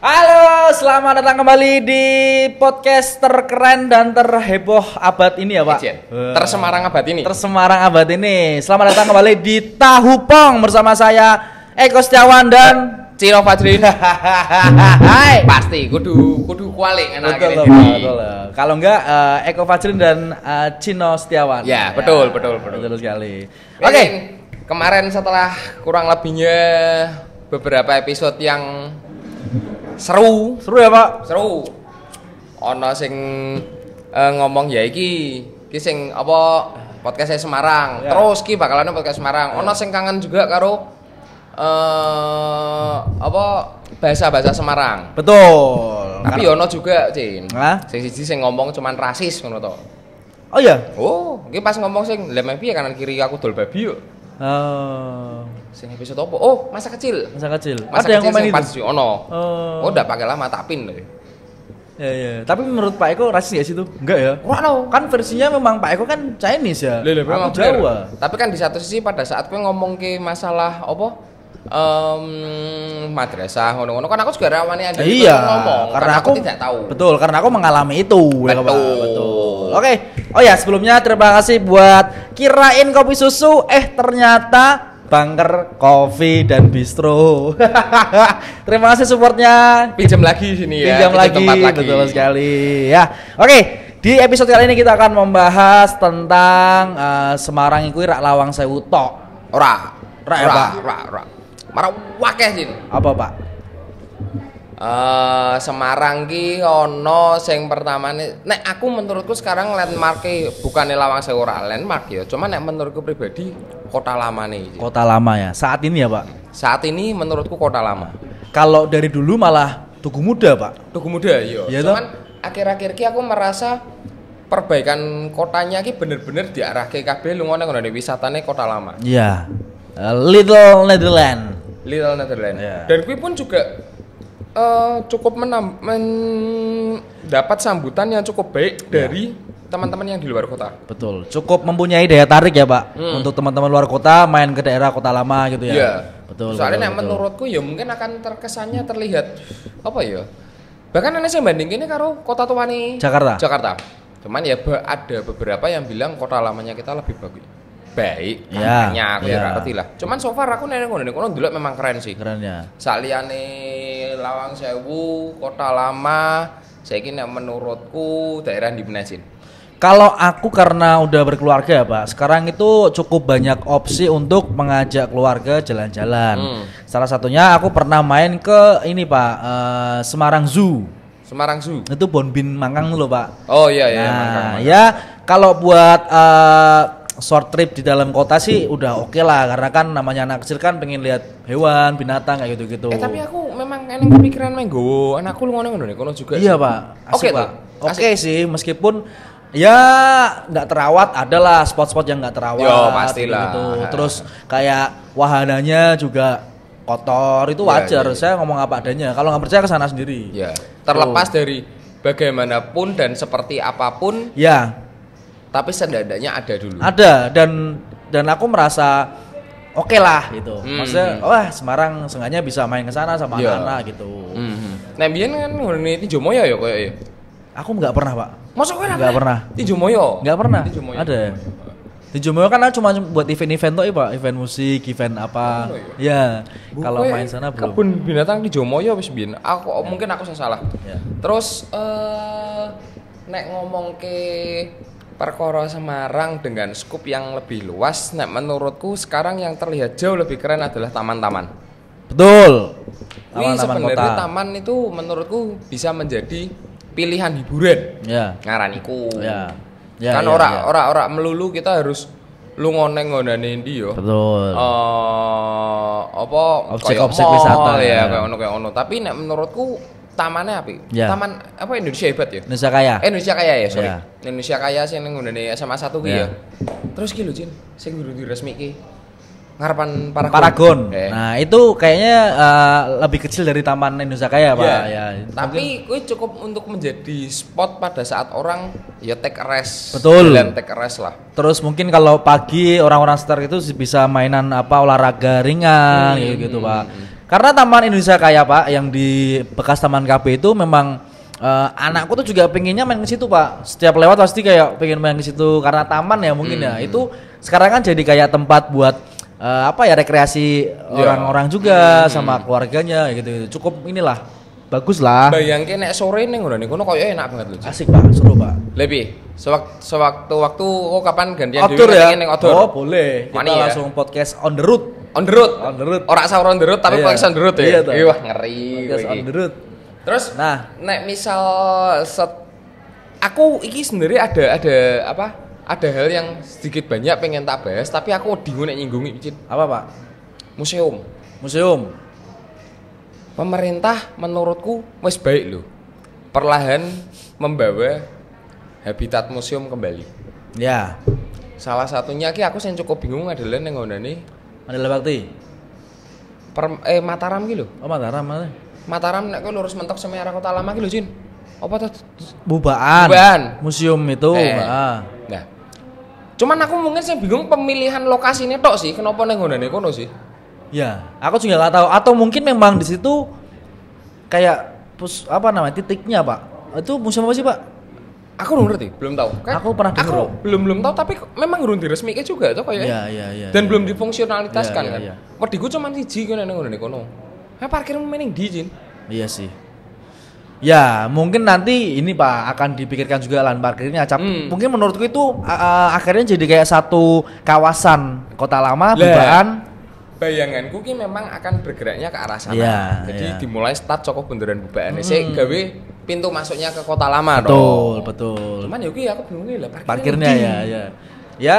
Halo, selamat datang kembali di podcast terkeren dan terheboh abad ini ya Pak. Ejen. Tersemarang abad ini. Tersemarang abad ini. Selamat datang kembali di Tahu Pong bersama saya Eko Setiawan dan Ciro Fajri. Hai. Pasti kudu kudu kuali enak betul, betul, betul. Kalau enggak uh, Eko Fajri dan uh, Cino Setiawan. Ya, betul, ya. betul, betul. Betul sekali. Oke, okay. kemarin setelah kurang lebihnya beberapa episode yang seru seru ya pak seru ono sing uh, ngomong ya iki iki sing apa podcast saya Semarang yeah. terus ki bakalan podcast Semarang yeah. ono sing kangen juga karo uh, apa bahasa bahasa Semarang. Betul. Tapi ono juga, Cin. Hah? Sing siji sing ngomong cuman rasis ngono to. Oh iya. Oh, gue pas ngomong sing lemeh ya kanan kiri aku dol babi yuk. Oh. Sing episode apa? Oh, masa kecil. Masa kecil. Masa Ada kecil yang komen itu. ono. Oh. Oh, udah pakai lama tapin deh. Ya, ya. Tapi menurut Pak Eko rasis ya situ? Enggak ya? Wah, no. Kan versinya memang Pak Eko kan Chinese ya. Lele, memang Jawa. Bener. Tapi kan di satu sisi pada saat gue ngomong ke masalah apa? um, madrasah ngono-ngono kan aku juga rawani aja iya, ngomong karena, karena aku, aku tidak tahu betul karena aku mengalami itu betul, ya, betul. oke okay. Oh ya, sebelumnya terima kasih buat kirain kopi susu, eh ternyata Bangker Coffee dan Bistro. terima kasih supportnya. Pinjam lagi sini ya. Pinjam lagi, lagi, betul sekali. Ya, oke. Di episode kali ini kita akan membahas tentang uh, Semarang iku rak lawang sewu tok. Ora. Ya, ora, ora, ora. Marang wakeh sini. Apa, Pak? uh, Semarang ki ono sing pertama nih nek aku menurutku sekarang landmark e bukan Lawang Sewu ora landmark ya Cuma, nek menurutku pribadi kota lama nih kota lama ya saat ini ya pak saat ini menurutku kota lama kalau dari dulu malah Tugu Muda pak Tugu Muda iya ya, cuman akhir-akhir ki aku merasa perbaikan kotanya ki bener-bener di arah KKB. lu ngono ngono wisatane kota lama iya yeah. Little Netherlands Little Netherlands yeah. dan gue pun juga Eh, cukup menam mendapat sambutan yang cukup baik ya. dari teman-teman yang di luar kota. Betul. Cukup mempunyai daya tarik ya, Pak, hmm. untuk teman-teman luar kota main ke daerah kota lama gitu ya. ya Betul. Soalnya betul, betul. menurutku ya mungkin akan terkesannya terlihat apa ya? Bahkan aneh saya bandinginnya karo kota tua nih. Jakarta. Jakarta. Cuman ya ada beberapa yang bilang kota lamanya kita lebih bagus baik banyak iya, ya, ya lah cuman so far aku nenek nengokin dulu memang keren sih keren ya saliane Lawang Sewu, Kota Lama, saya kira menurutku daerah di Menasin. Kalau aku karena udah berkeluarga, Pak, sekarang itu cukup banyak opsi untuk mengajak keluarga jalan-jalan. Hmm. Salah satunya aku pernah main ke ini, Pak, uh, Semarang Zoo. Semarang Zoo. Itu Bonbin Mangkang loh, Pak. Oh iya iya, nah, mangkang. Ya, kalau buat uh, short trip di dalam kota sih udah oke okay lah karena kan namanya anak kecil kan pengen lihat hewan binatang kayak gitu gitu. Eh tapi aku memang eneng kepikiran main go, anakku lu ngomongin ngono kono juga. Iya, Pak. Oke, okay, Pak. Oke okay sih, meskipun ya nggak terawat adalah spot-spot yang nggak terawat Yo, pastilah. gitu. Terus kayak wahananya juga kotor itu iya, wajar. Ya, ya. Saya ngomong apa adanya. Kalau nggak percaya ke sana sendiri. Ya. Terlepas oh. dari bagaimanapun dan seperti apapun. Ya. Tapi setidaknya ada dulu. Ada dan dan aku merasa oke okay lah gitu. Hmm. Maksudnya hmm. wah Semarang sengaja bisa main ke sana sama yeah. anak-anak gitu. Hmm. hmm. Nah, kan murni ini Jomoyo ya kayak ya. Aku nggak pernah, Pak. Masuk kowe nggak pernah? Di Jomoyo. nggak pernah. Di Jomoyo. Ada. Di Jomoyo kan cuma buat event-event tuh, Pak. Event musik, event apa. Oh, ya. ya. Kalau main sana belum. Kebun binatang di Jomoyo wis bin. Aku ya. mungkin aku salah. Ya. Terus eh uh, nek ngomong ke perkara Semarang dengan skup yang lebih luas nek menurutku sekarang yang terlihat jauh lebih keren adalah taman-taman betul taman-taman sebenarnya taman itu menurutku bisa menjadi pilihan hiburan ya ngaraniku ya yeah. orang kan orang ya. ya. melulu kita harus lu ngoneng ngonane ndi yo. Betul. Uh, apa objek-objek wisata ya, ya. kayak ono kayak ono. Tapi nek menurutku tamannya apa? Ya. Taman apa Indonesia hebat ya? Indonesia Kaya. Eh, Indonesia Kaya ya, sorry. yeah. Indonesia Kaya sih yang udah SMA satu gitu yeah. ya. Terus ki lho Saya dulu di resmi ki ngarapan Paragon. Paragon. Okay. Eh. Nah, itu kayaknya uh, lebih kecil dari Taman Indonesia Kaya, Pak. Yeah. Ya. Tapi gue cukup untuk menjadi spot pada saat orang ya take rest. Betul. Dan take rest lah. Terus mungkin kalau pagi orang-orang star itu bisa mainan apa olahraga ringan hmm. gitu, gitu Pak. Karena Taman Indonesia Kaya Pak yang di bekas Taman KB itu memang uh, anakku tuh juga pengennya main ke situ Pak. Setiap lewat pasti kayak pengen main ke situ karena taman ya mungkin ya. hmm. ya. Itu sekarang kan jadi kayak tempat buat uh, apa ya rekreasi ya. orang-orang juga hmm. sama keluarganya gitu, Cukup inilah bagus lah. Bayangin nek sore nih udah nih, kau kayak enak banget loh. Asik Pak, seru Pak. Lebih sewaktu sewaktu waktu oh kapan gantian outdoor ya? Outdoor. Oh boleh. Kita Mani ya? langsung ya? podcast on the road. On the road. On the road. Orang sahur on the road tapi iya. podcast on the road ya. Iya, wah ngeri. Podcast on the road. Terus nah, nek misal set aku iki sendiri ada ada apa? Ada hal yang sedikit banyak pengen tak bahas tapi aku bingung nek nyinggung Apa, Pak? Museum. Museum. Pemerintah menurutku wis baik loh. Perlahan membawa habitat museum kembali. Ya. Salah satunya ki aku sih cukup bingung adalah neng nih Mandala Bakti. Per, eh Mataram gitu? loh. Oh Mataram mana? Mataram nek kau lurus mentok sama arah kota lama gitu, loh Jin. Apa tuh? Bubaan. Bubaan. Museum itu, eh. Ah. Nah. Cuman aku mungkin sih bingung pemilihan lokasi ini tok sih, kenapa neng ngene kono sih? Ya, aku juga nggak tahu atau mungkin memang di situ kayak pus, apa namanya titiknya, Pak. Itu museum apa sih, Pak? Aku belum ngerti, belum tahu. Kan, aku pernah dengar. Aku belum belum tahu tapi memang belum diresmike juga tuh kayaknya. Iya, ya. iya, iya. Dan ya, belum ya. difungsionalitaskan ya, ya, kan. Ya. Mediku iya. cuma siji kene nang ngene kono. Ya parkirmu mending di Iya sih. Ya, mungkin nanti ini Pak akan dipikirkan juga lahan parkirnya. acap. hmm. Mungkin menurutku itu uh, akhirnya jadi kayak satu kawasan kota lama, perubahan Bayanganku ki memang akan bergeraknya ke arah sana. Yeah, Jadi yeah. dimulai start cokok Bundaran Bubaan. Hmm. Saya gawe pintu masuknya ke kota lama betul dong. betul cuman ya aku bingung lah parkirnya, ya ya ya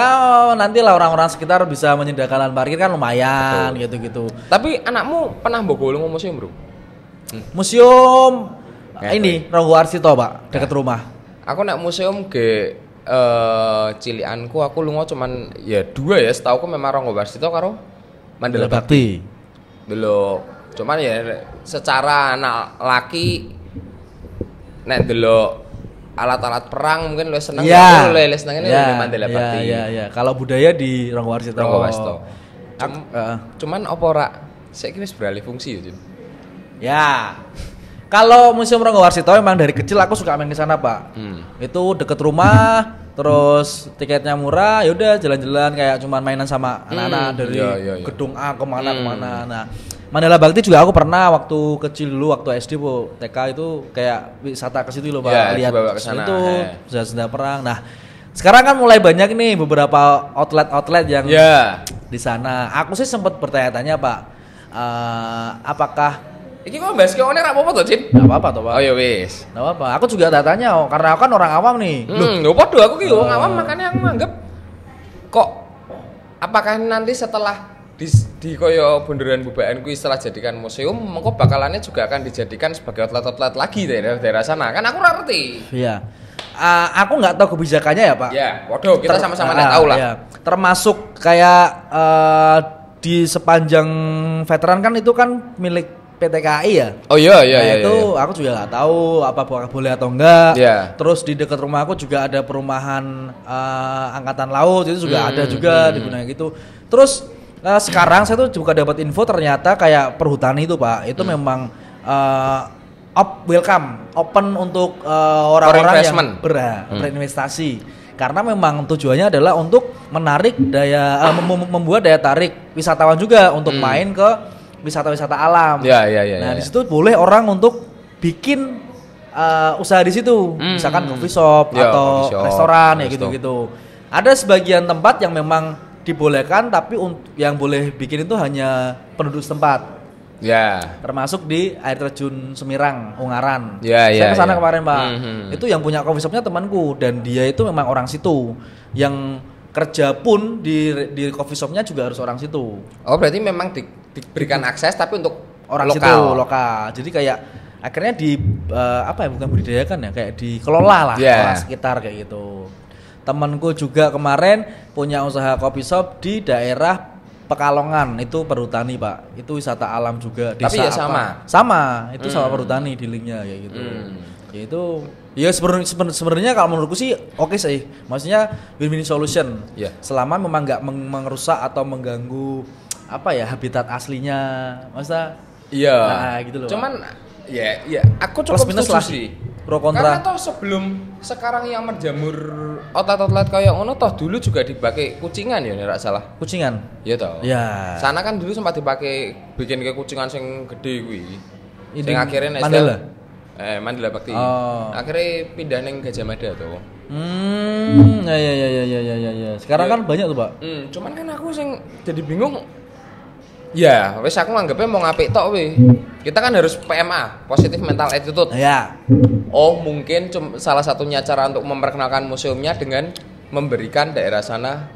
nanti lah orang-orang sekitar bisa menyediakan lahan parkir kan lumayan gitu-gitu tapi anakmu pernah bawa bolong museum bro hmm. museum ini ya? Rohu Arsito pak dekat ya. rumah aku nak museum ke uh, eh, cilianku aku lungo cuman ya dua ya setahu aku memang Rogo Arsito karo Mandela Bakti Belum. cuman ya secara anak laki nek lo alat-alat perang mungkin lo seneng iya. ya lu lu seneng ini Mandela Iya, ya Kalau budaya di rongwarsi Ronggowarsito. Cuma, uh. Cuman apa Saya kira beralih fungsi ya, Jun. Ya. Kalau Museum Ronggowarsito emang dari kecil aku suka main di sana, Pak. Hmm. Itu deket rumah, terus tiketnya murah, yaudah jalan-jalan kayak cuman mainan sama anak-anak hmm. dari ya, ya, ya. gedung A kemana hmm. kemana. Nah, Mandala Bakti juga aku pernah waktu kecil dulu waktu SD bu TK itu kayak wisata ke situ loh pak yeah, lihat kesana, itu sudah sudah perang. Nah sekarang kan mulai banyak nih beberapa outlet-outlet yang ya. di sana. Aku sih sempat bertanya-tanya pak, uh, apakah Iki kok bahas ke ini apa tuh Cip? Gak apa-apa toh pak. Oh iya wis. Gak apa-apa. Aku juga tak tanya, oh, karena aku kan orang awam nih. Hmm, Loh, podo aku ki uh, orang oh. awam makanya aku nganggep kok apakah nanti setelah di, di koyo bundaran bubaan kuwi setelah jadikan museum mengko bakalannya juga akan dijadikan sebagai outlet-outlet lagi daerah daerah sana kan aku ngerti iya uh, aku nggak tahu kebijakannya ya pak ya waduh kita sama-sama nggak -sama ah, tahu lah iya. termasuk kayak uh, di sepanjang veteran kan itu kan milik PTKI ya. Oh iya iya nah, iya. Itu iya, iya. aku juga nggak tahu apa boleh atau enggak. Yeah. Terus di dekat rumah aku juga ada perumahan uh, angkatan laut itu juga hmm, ada hmm, juga hmm. digunakan hmm. gitu. Terus Nah, sekarang saya tuh juga dapat info ternyata kayak perhutani itu pak, itu hmm. memang uh, eh, up welcome, open untuk uh, orang-orang yang ber hmm. berinvestasi. Karena memang tujuannya adalah untuk menarik daya, uh, mem membuat daya tarik wisatawan juga untuk hmm. main ke wisata-wisata alam. Ya, ya, ya, nah, ya, ya. di situ boleh orang untuk bikin uh, usaha di situ, hmm. misalkan coffee shop ya, atau coffee shop, restoran ya gitu Gitu. Ada sebagian tempat yang memang dibolehkan tapi untuk yang boleh bikin itu hanya penduduk setempat. Ya. Yeah. Termasuk di air terjun Semirang, Ungaran. yeah, Saya yeah, kesana yeah. kemarin pak. Mm-hmm. Itu yang punya coffee shopnya temanku dan dia itu memang orang situ. Yang kerja pun di di coffee shopnya juga harus orang situ. Oh berarti memang di, diberikan akses tapi untuk orang lokal. situ lokal. Jadi kayak akhirnya di uh, apa ya bukan budidayakan ya kayak dikelola lah yeah. Ya. sekitar kayak gitu temanku juga kemarin punya usaha kopi shop di daerah Pekalongan itu perhutani pak itu wisata alam juga desa tapi ya sama apa? sama itu hmm. sama perhutani linknya kayak gitu hmm. ya itu ya sebenarnya kalau menurutku sih oke okay sih maksudnya win-win solution yeah. selama memang nggak meng merusak atau mengganggu apa ya habitat aslinya masa iya yeah. nah, gitu loh cuman ya ya aku cukup setuju sih pro kontra. Karena toh sebelum sekarang yang menjamur otot-otot kayak ngono toh dulu juga dipakai kucingan ya nek salah. Kucingan. Iya toh. Ya. Sana kan dulu sempat dipakai bikin ke kucingan sing gede kuwi. Sing akhirnya mandela, Eh mandela Bakti. Oh. Akhirnya pindah ning Gajah Mada toh. Hmm, ya ya ya ya ya ya ya. Sekarang ya. kan banyak tuh, Pak. Hmm, cuman kan aku sing jadi bingung Ya, wes aku nganggepnya mau ngapik tok we. Kita kan harus PMA, positif mental attitude. Ya. Oh, mungkin salah satunya cara untuk memperkenalkan museumnya dengan memberikan daerah sana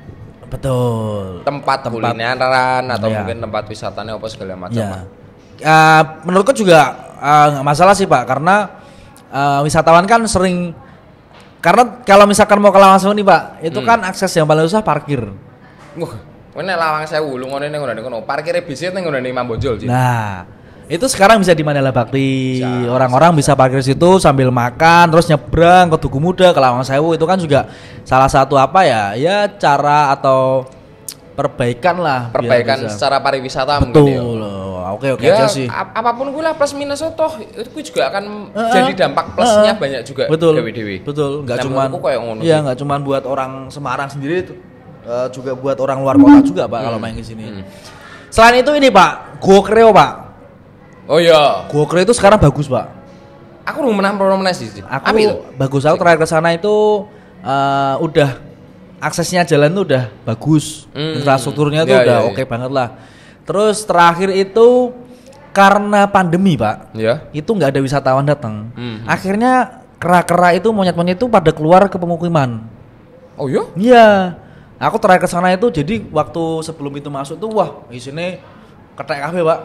betul tempat, tempat kulineran atau ya. mungkin tempat wisatanya apa segala macam. Iya. Ya. Uh, menurutku juga eh, nggak uh, masalah sih Pak karena uh, wisatawan kan sering karena kalau misalkan mau ke Langsung nih Pak, itu hmm. kan akses yang paling susah parkir. Wah. Uh Kowe lawang saya wulung lungone ning ngono kono, parkire bis ning ngono Mambojol Nah, itu sekarang bisa di Mandala Bakti. Orang-orang bisa parkir situ sambil makan terus nyebrang ke Tugu Muda ke Lawang Sewu itu kan juga salah satu apa ya? Ya cara atau perbaikan lah perbaikan secara pariwisata betul oke ya. loh ah, oke oke ya, sih ap apapun gue plus minus toh itu juga akan uh, uh, jadi dampak plusnya uh, uh, banyak juga betul dewi dewi betul nggak nah, cuma ya nggak cuma buat orang Semarang sendiri itu uh, juga buat orang luar kota juga pak hmm. kalau main ke sini. Hmm. Selain itu ini pak, kreo pak. Oh iya. kreo itu sekarang bagus pak. Aku belum pernah promenade sih. Aku Api bagus aku terakhir ke sana itu uh, udah aksesnya jalan tuh udah bagus, hmm. infrastrukturnya tuh ya, udah ya, oke okay banget lah. Terus terakhir itu karena pandemi pak, ya. itu nggak ada wisatawan datang. Hmm. Akhirnya kera-kera itu monyet-monyet itu pada keluar ke pemukiman. Oh iya? Iya aku terakhir ke sana itu jadi waktu sebelum itu masuk tuh wah di sini ketek kafe pak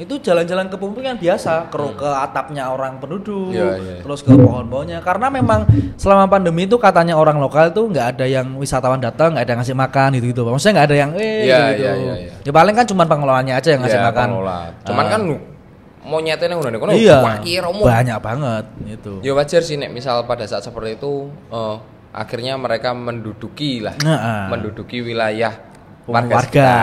itu jalan-jalan ke yang biasa ke, hmm. ke atapnya orang penduduk yeah, yeah. Iya. terus ke pohon-pohonnya karena memang selama pandemi itu katanya orang lokal tuh nggak ada yang wisatawan datang nggak ada yang ngasih makan gitu gitu maksudnya nggak ada yang eh yeah, gitu yeah, yeah, yeah. ya paling kan cuma pengelolaannya aja yang ngasih yeah, makan pengelola. cuman uh, kan monyetnya yang udah nih iya, iya banyak banget itu ya wajar sih nek misal pada saat seperti itu uh, akhirnya mereka menduduki lah nah, menduduki wilayah warga, warga.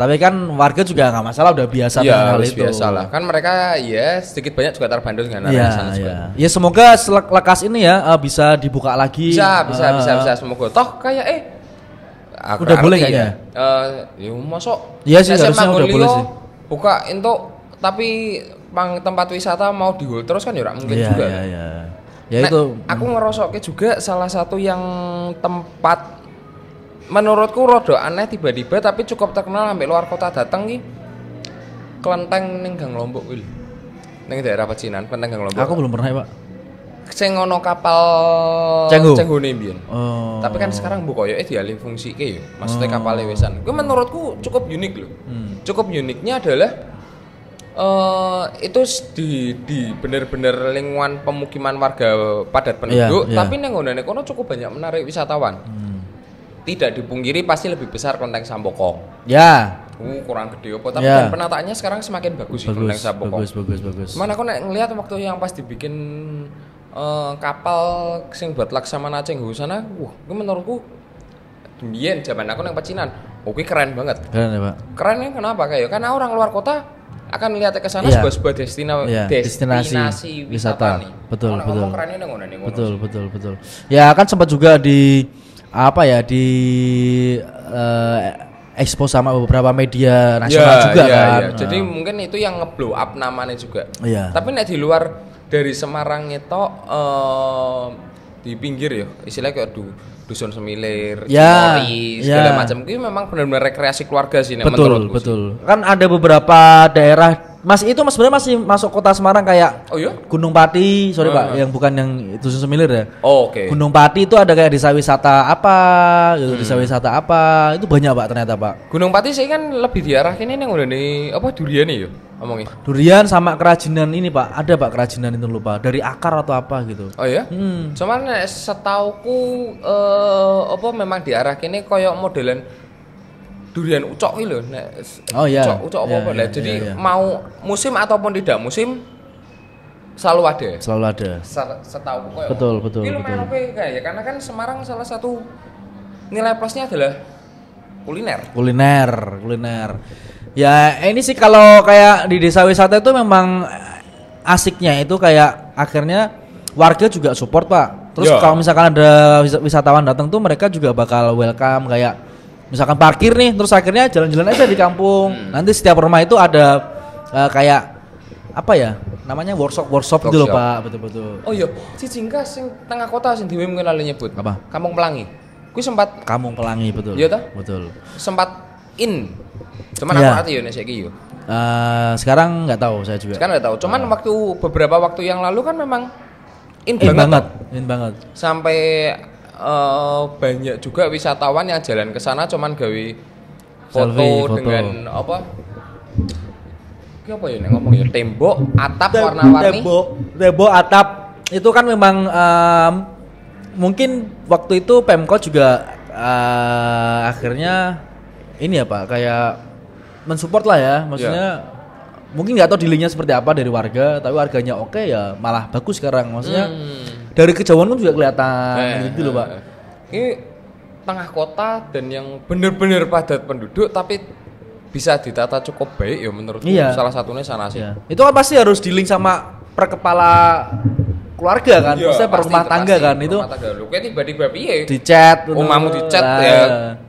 tapi kan warga juga nggak masalah udah biasa ya, dengan hal itu biasa lah kan mereka ya sedikit banyak juga terbantu dengan ya, sana ya. ya semoga lekas ini ya eh, bisa dibuka lagi bisa bisa uh, bisa bisa semoga toh kayak eh aku udah boleh kayaknya uh, ya, eh, ya masuk Iya sih SMA harusnya udah boleh sih buka untuk tapi tempat wisata mau dihul terus kan ya mungkin ya, juga ya, ya ya nah, itu aku ngerosoknya juga salah satu yang tempat menurutku rodo aneh tiba-tiba tapi cukup terkenal sampai luar kota datang ki kelenteng ning Gang Lombok Wil ning daerah Pecinan kelenteng Gang Lombok aku belum pernah ya pak sing ono kapal Cenggu cenggu oh. tapi kan sekarang mbok eh dialih fungsi ke ya maksudnya oh. kapal lewesan gue menurutku cukup unik loh hmm. cukup uniknya adalah Eh, itu di di bener-bener lingkungan pemukiman warga padat penduduk, yeah, yeah. tapi neng ngene kono cukup banyak menarik wisatawan. Hmm. Tidak dipungkiri pasti lebih besar konteks Sambokong. Ya. Yeah. Uh, kurang gede apa tapi yeah. Kan penataannya sekarang semakin bagus, bagus konteks Sambokong. Bagus bagus bagus. Mana kau ngeliat waktu yang pas dibikin uh, kapal sing buat laksamana gue sana, wah, gue menurutku Bien, zaman aku yang pecinan, oke keren banget. Keren ya pak. ya kenapa kayak? Karena orang luar kota akan melihat ke sana yeah. sebuah sebuah destina, yeah. destinasi, destinasi wisata, wisata nih. betul betul betul betul betul ya kan sempat juga di apa ya di uh, expo sama beberapa media nasional yeah, juga yeah, kan yeah. Uh. jadi nah. mungkin itu yang ngeblow up namanya juga yeah. tapi nih di luar dari Semarang itu uh, di pinggir ya istilahnya kayak dulu dusun semilir, ya, segala ya. segala macam. Itu memang benar-benar rekreasi keluarga sih betul, menurutku. Betul, betul. Kan ada beberapa daerah Mas itu mas sebenarnya masih masuk kota Semarang kayak Oh iya? Gunung Pati, sorry uh. Pak, ah. yang bukan yang itu semilir ya. Oh, oke. Okay. Gunung Pati itu ada kayak desa wisata apa, gitu hmm. desa wisata apa, itu banyak Pak ternyata Pak. Gunung Pati sih kan lebih diarah ini yang udah nih apa durian ya omongin. Durian sama kerajinan ini Pak, ada Pak kerajinan itu lupa dari akar atau apa gitu. Oh ya. Hmm. Cuman setauku eh uh, apa memang diarah ini koyok modelan durian ucok loh, nek oh iya ucok ucok apa-apa iya, lah iya, jadi iya, mau musim ataupun tidak musim selalu ada selalu ada setahu kok betul betul ini lumayan oke ya karena kan Semarang salah satu nilai plusnya adalah kuliner kuliner kuliner ya ini sih kalau kayak di desa wisata itu memang asiknya itu kayak akhirnya warga juga support pak terus yeah. kalau misalkan ada wisatawan datang tuh mereka juga bakal welcome kayak misalkan parkir nih terus akhirnya jalan-jalan aja di kampung hmm. nanti setiap rumah itu ada uh, kayak apa ya namanya workshop workshop gitu loh pak betul-betul oh iya si cingka sing tengah kota sing diwe mungkin lalu nyebut apa kampung pelangi gue sempat kampung pelangi betul iya tuh betul sempat in cuman ya. apa arti yo nek Uh, sekarang nggak tahu saya juga. Sekarang nggak tahu. Cuman uh. waktu beberapa waktu yang lalu kan memang in, in banget. banget. In banget. Sampai uh, banyak juga wisatawan yang jalan ke sana cuman gawe foto, foto dengan apa apa ya ngomong ya tembok atap Tem warna-warni tembok tembok atap itu kan memang um, mungkin waktu itu Pemkot juga uh, akhirnya ini apa ya, kayak mensupport lah ya maksudnya yeah. mungkin nggak tahu dilinya seperti apa dari warga tapi warganya oke okay ya malah bagus sekarang maksudnya hmm dari kejauhan pun juga kelihatan eh, gitu loh pak eh, eh. ini tengah kota dan yang benar-benar padat penduduk tapi bisa ditata cukup baik ya menurutku iya. salah satunya sana sih iya. itu kan pasti harus link sama per kepala keluarga kan, iya, maksudnya per rumah tangga kan itu. Rumah tangga lu tiba-tiba piye? Dicat, omamu oh, dicat ya. Iya.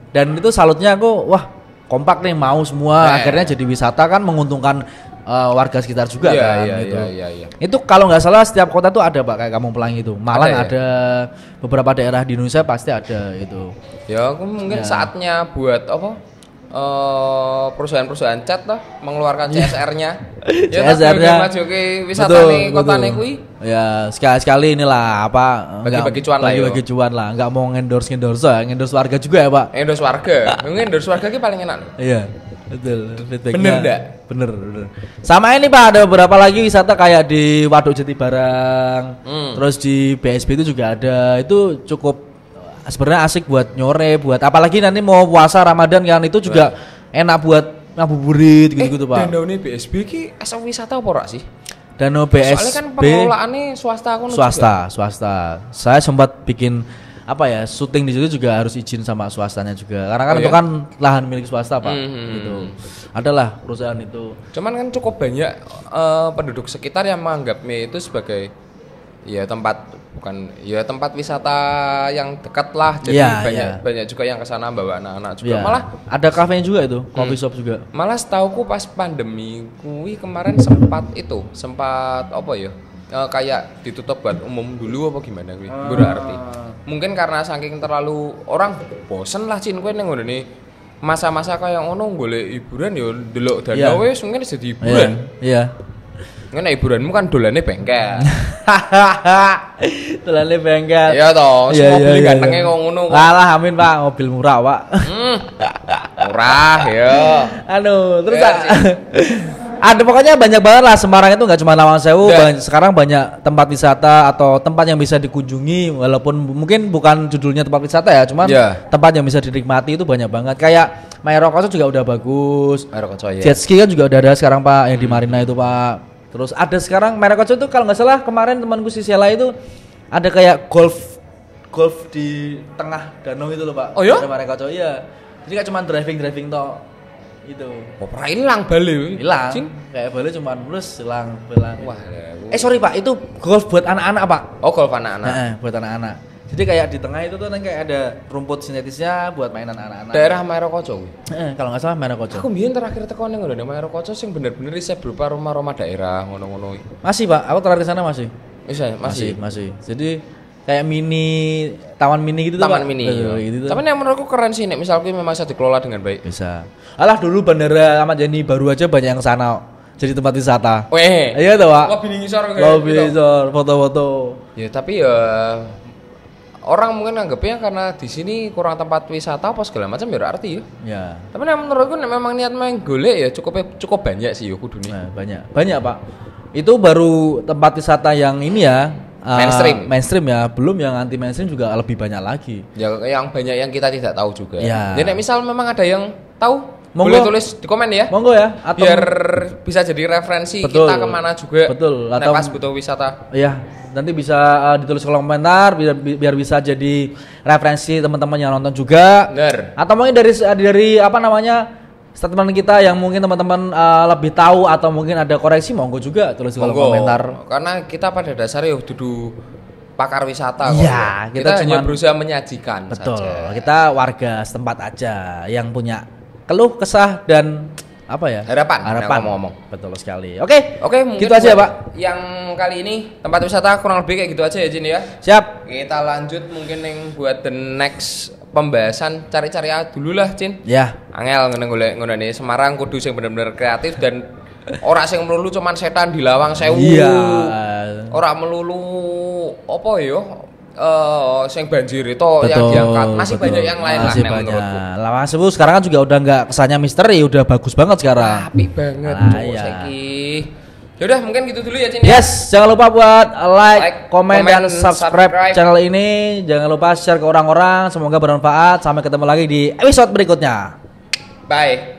Dan itu salutnya aku wah kompak nih mau semua nah, akhirnya jadi wisata kan menguntungkan uh, warga sekitar juga yeah, kan yeah, gitu. Yeah, yeah, yeah. Itu kalau nggak salah setiap kota tuh ada Pak kayak Kampung Pelangi itu. Malang ada, ya? beberapa daerah di Indonesia pasti ada itu. Ya, aku mungkin ya. saatnya buat apa? Eh, perusahaan-perusahaan cat lah mengeluarkan CSR-nya. CSR-nya. Oke, wisata nih kota nih kui. Ya sekali-sekali inilah apa bagi-bagi cuan bagi lah. Bagi-bagi cuan lah. Enggak mau endorse endorse ya, endorse warga juga ya pak. Endorse warga. endorse warga ki paling enak. Iya. Betul, Bener enggak? Bener, Sama ini Pak, ada beberapa lagi wisata kayak di Waduk Jati Barang, hmm. terus di BSB itu juga ada. Itu cukup sebenarnya asik buat nyore, buat apalagi nanti mau puasa Ramadan kan itu juga Wah. enak buat ngabuburit eh, gitu-gitu, eh, Pak. Danau ini BSB ki asal wisata apa sih? Danau BSB. Soalnya kan swasta aku Swasta, juga. swasta. Saya sempat bikin apa ya syuting di situ juga harus izin sama swastanya juga karena kan oh, itu iya? kan lahan milik swasta pak mm -hmm. gitu hmm. adalah perusahaan itu cuman kan cukup banyak uh, penduduk sekitar yang menganggapnya itu sebagai ya tempat bukan ya tempat wisata yang dekat lah jadi yeah, banyak yeah. banyak juga yang kesana bawa anak-anak juga yeah. malah ada kafenya juga itu hmm. coffee shop juga malah setauku pas pandemi kui kemarin sempat itu sempat apa ya e, kayak ditutup buat umum dulu apa gimana kui ah. berarti mungkin karena saking terlalu orang bosen lah cin kui neng udah nih masa-masa kayak ono boleh hiburan ya dulu dan yeah. wes mungkin jadi iya, hiburan iya yeah. yeah. Ngono hiburanmu kan dolane bengkel. dolane bengkel. Iya toh, semua iya, beli yeah, iya, gantengnya yeah. kok ngono kok. Lah amin Pak, mobil murah, Pak. Hmm, murah ya. Anu, terus ya, ada pokoknya banyak banget lah Semarang itu nggak cuma Lawang Sewu iya. banyak, sekarang banyak tempat wisata atau tempat yang bisa dikunjungi walaupun mungkin bukan judulnya tempat wisata ya cuman yeah. tempat yang bisa dinikmati itu banyak banget kayak Mairo juga udah bagus Mairo ya Jet kan juga udah ada sekarang Pak yang di hmm. Marina itu Pak Terus ada sekarang merek kocok itu kalau nggak salah kemarin temanku si Sela itu ada kayak golf golf di tengah danau itu loh pak. Oh iya? Ada merek kocok iya. Jadi nggak cuma driving driving toh itu. Oh, pernah hilang Bali. Hilang. Cing. Kayak Bali cuma plus hilang, hilang. Wah. Iya. Eh sorry pak, itu golf buat anak-anak pak. Oh golf anak-anak. Nah, buat anak-anak jadi kayak di tengah itu tuh nanti kayak ada rumput sintetisnya buat mainan anak-anak. Daerah Maerokoco. Heeh, kalau nggak salah Maerokoco. Aku mbiyen terakhir tekan ning ngono Maerokoco sing bener-bener isih berupa rumah-rumah daerah ngono-ngono. Masih, Pak. Aku terakhir sana masih. Iya masih. Masih, masih. Jadi kayak mini taman mini gitu taman tuh, mini iya. gitu tapi yang menurutku keren sih nih misalnya memang bisa dikelola dengan baik bisa alah dulu bandara Ahmad Yani baru aja banyak yang sana jadi tempat wisata weh iya tuh pak lobby ngisor lobby gitu. ngisor foto-foto ya tapi ya orang mungkin anggapnya karena di sini kurang tempat wisata apa segala macam ya arti ya. Ya. Tapi nah, menurutku memang niat main golek ya cukup cukup banyak sih yo ya, dunia. Nah, banyak. Banyak, Pak. Itu baru tempat wisata yang ini ya, Uh, mainstream mainstream ya belum yang anti mainstream juga lebih banyak lagi ya yang banyak yang kita tidak tahu juga ya jadi misal memang ada yang tahu Monggo. Boleh tulis di komen ya. Monggo ya. Atau biar bisa jadi referensi betul, kita kemana juga. Betul. Atau pas butuh wisata. Iya. Nanti bisa uh, ditulis kolom komentar biar, biar bisa jadi referensi teman-teman yang nonton juga. Benar. Atau mungkin dari uh, dari apa namanya statement kita yang mungkin teman-teman uh, lebih tahu atau mungkin ada koreksi monggo juga tulis monggo. kolom komentar. Karena kita pada dasarnya duduk pakar wisata Iya, kita, kita cuman, hanya berusaha menyajikan Betul, saja. kita warga setempat aja yang punya keluh kesah dan apa ya harapan ya, harapan ngomong-ngomong betul sekali oke oke gitu aja ya pak yang kali ini tempat wisata kurang lebih kayak gitu aja ya Jin ya siap kita lanjut mungkin yang buat the next pembahasan cari-cari dulu lah Jin ya angel ngono ngene Semarang kudu yang benar-benar kreatif dan orang yang melulu cuman setan di lawang sewu iya orang melulu apa yo ya, uh, eh, yang banjir itu betul, yang diangkat masih betul. banyak yang lain masih lah banyak. menurutku. Lama sebu sekarang kan juga udah nggak kesannya misteri, udah bagus banget sekarang. tapi banget ah, iya. Yaudah mungkin gitu dulu ya Cini. Ya. Yes, jangan lupa buat like, like komen, dan subscribe, subscribe channel ini. Jangan lupa share ke orang-orang. Semoga bermanfaat. Sampai ketemu lagi di episode berikutnya. Bye.